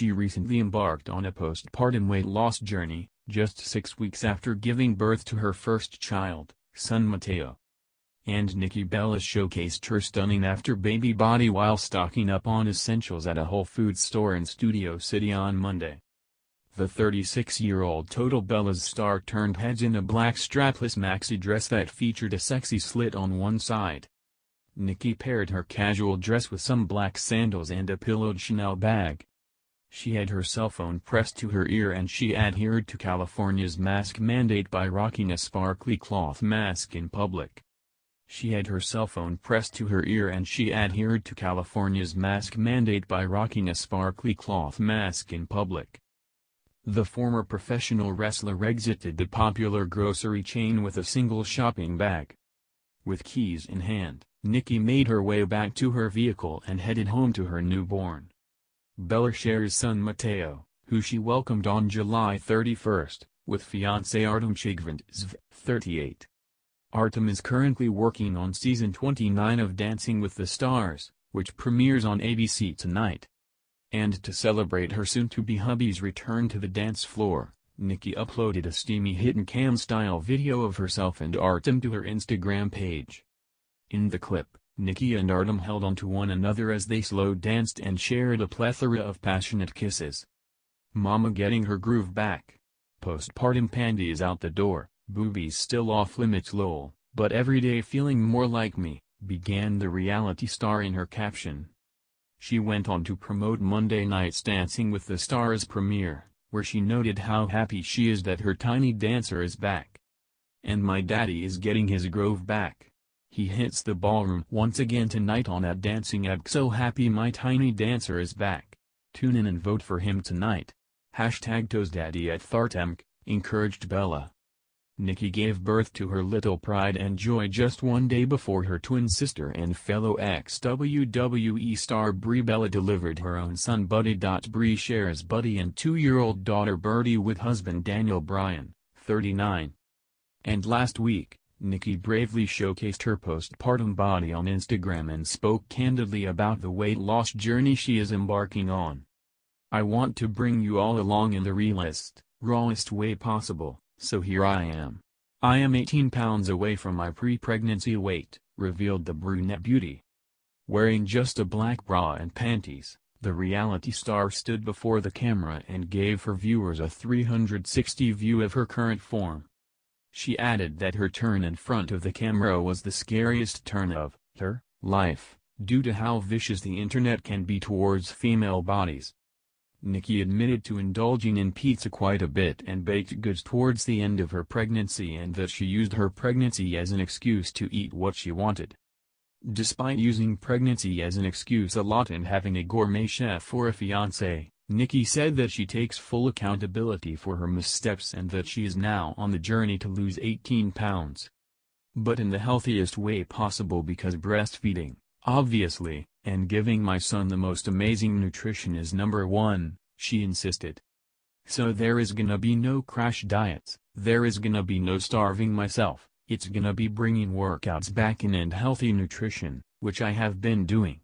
She recently embarked on a postpartum weight loss journey, just six weeks after giving birth to her first child, son Mateo. And Nikki Bella showcased her stunning after-baby body while stocking up on essentials at a Whole Foods store in Studio City on Monday. The 36-year-old Total Bella's star turned heads in a black strapless maxi dress that featured a sexy slit on one side. Nikki paired her casual dress with some black sandals and a pillowed Chanel bag. She had her cell phone pressed to her ear and she adhered to California's mask mandate by rocking a sparkly cloth mask in public. She had her cell phone pressed to her ear and she adhered to California's mask mandate by rocking a sparkly cloth mask in public. The former professional wrestler exited the popular grocery chain with a single shopping bag. With keys in hand, Nikki made her way back to her vehicle and headed home to her newborn. Belishare's son Mateo, who she welcomed on July 31, with fiancé Artem Chigvintsev, 38. Artem is currently working on season 29 of Dancing with the Stars, which premieres on ABC tonight. And to celebrate her soon-to-be hubby's return to the dance floor, Nikki uploaded a steamy hidden cam-style video of herself and Artem to her Instagram page. In the clip, Nikki and Artem held onto one another as they slow danced and shared a plethora of passionate kisses. Mama getting her groove back. Postpartum panties out the door, boobies still off limits lol, but every day feeling more like me, began the reality star in her caption. She went on to promote Monday night's Dancing with the Stars premiere, where she noted how happy she is that her tiny dancer is back. And my daddy is getting his groove back. He hits the ballroom once again tonight on At Dancing Egg so happy my tiny dancer is back. Tune in and vote for him tonight. Hashtag ToesDaddy at Thartemk, encouraged Bella. Nikki gave birth to her little pride and joy just one day before her twin sister and fellow ex-WWE star Brie Bella delivered her own son Buddy. Brie shares Buddy and two-year-old daughter Birdie with husband Daniel Bryan, 39. And last week, Nikki bravely showcased her postpartum body on Instagram and spoke candidly about the weight loss journey she is embarking on. I want to bring you all along in the realest, rawest way possible, so here I am. I am 18 pounds away from my pre-pregnancy weight, revealed the brunette beauty. Wearing just a black bra and panties, the reality star stood before the camera and gave her viewers a 360 view of her current form. She added that her turn in front of the camera was the scariest turn of her life, due to how vicious the internet can be towards female bodies. Nikki admitted to indulging in pizza quite a bit and baked goods towards the end of her pregnancy and that she used her pregnancy as an excuse to eat what she wanted. Despite using pregnancy as an excuse a lot and having a gourmet chef or a fiancé, Nikki said that she takes full accountability for her missteps and that she is now on the journey to lose 18 pounds. But in the healthiest way possible because breastfeeding, obviously, and giving my son the most amazing nutrition is number one, she insisted. So there is gonna be no crash diets, there is gonna be no starving myself, it's gonna be bringing workouts back in and healthy nutrition, which I have been doing.